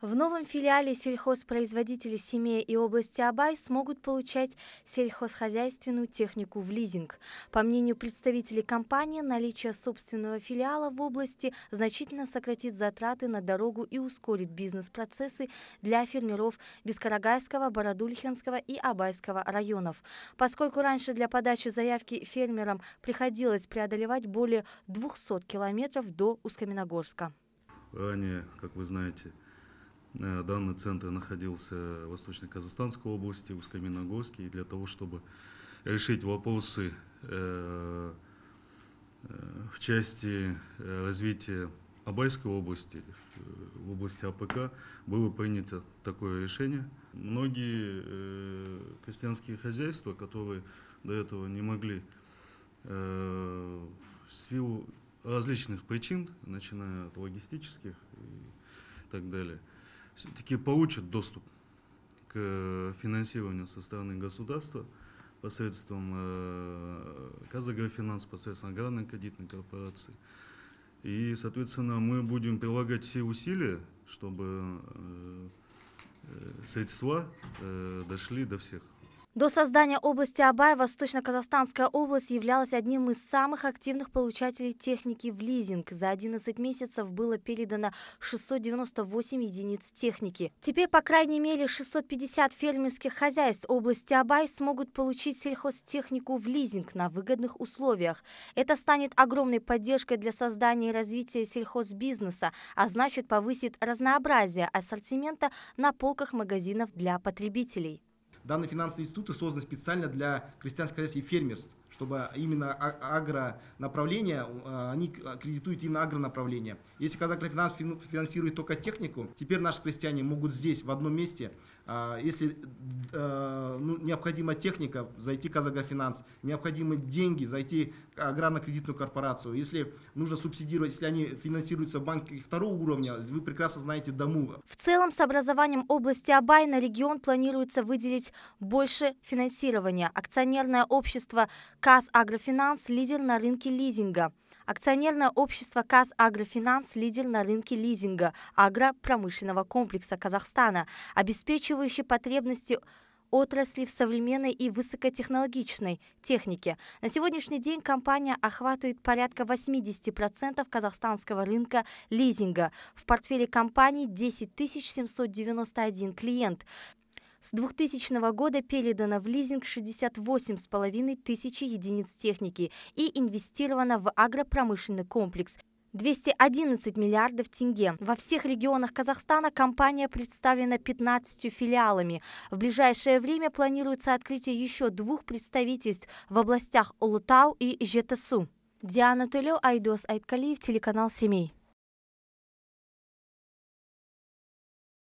В новом филиале сельхозпроизводители семей и области Абай смогут получать сельхозхозяйственную технику в лизинг. По мнению представителей компании, наличие собственного филиала в области значительно сократит затраты на дорогу и ускорит бизнес-процессы для фермеров Бескарагайского, Бородульхинского и Абайского районов. Поскольку раньше для подачи заявки фермерам приходилось преодолевать более 200 километров до Ускаменогорска. Ранее, как вы знаете, Э, данный центр находился в Восточно-Казахстанской области, в Ускаменогорске. И для того, чтобы решить вопросы э, э, в части развития Абайской области, в области АПК, было принято такое решение. Многие крестьянские хозяйства, которые до этого не могли в силу различных причин, начиная от логистических и так далее, все-таки получат доступ к финансированию со стороны государства посредством э, Казагрофинанс, посредством аграрно-кредитной корпорации. И, соответственно, мы будем прилагать все усилия, чтобы э, э, средства дошли до всех. До создания области Абай Восточно-Казахстанская область являлась одним из самых активных получателей техники в лизинг. За 11 месяцев было передано 698 единиц техники. Теперь, по крайней мере, 650 фермерских хозяйств области Абай смогут получить сельхозтехнику в лизинг на выгодных условиях. Это станет огромной поддержкой для создания и развития сельхозбизнеса, а значит повысит разнообразие ассортимента на полках магазинов для потребителей. Данные финансовые институты созданы специально для крестьянской хозяйства и фермерств, чтобы именно а, агронаправление, а, они кредитуют именно агронаправление. Если Казагрофинанс финансирует только технику, теперь наши крестьяне могут здесь, в одном месте, а, если ну, необходима техника, зайти в Казагрофинанс, необходимы деньги, зайти в аграрно-кредитную корпорацию. Если нужно субсидировать, если они финансируются в банке второго уровня, вы прекрасно знаете Дамува. В целом, с образованием области Абай на регион планируется выделить больше финансирования. Акционерное общество КАС Агрофинанс – лидер на рынке лизинга. Акционерное общество КАЗ «Агрофинанс» – лидер на рынке лизинга агропромышленного комплекса Казахстана, обеспечивающий потребности отрасли в современной и высокотехнологичной технике. На сегодняшний день компания охватывает порядка 80% казахстанского рынка лизинга. В портфеле компании 10 791 клиент. С 2000 года передано в лизинг 68,5 тысяч единиц техники и инвестировано в агропромышленный комплекс. 211 миллиардов тенге. Во всех регионах Казахстана компания представлена 15 филиалами. В ближайшее время планируется открытие еще двух представительств в областях Улутау и Жетасу. Диана Тулё, Айдос Айткалиев, телеканал «Семей».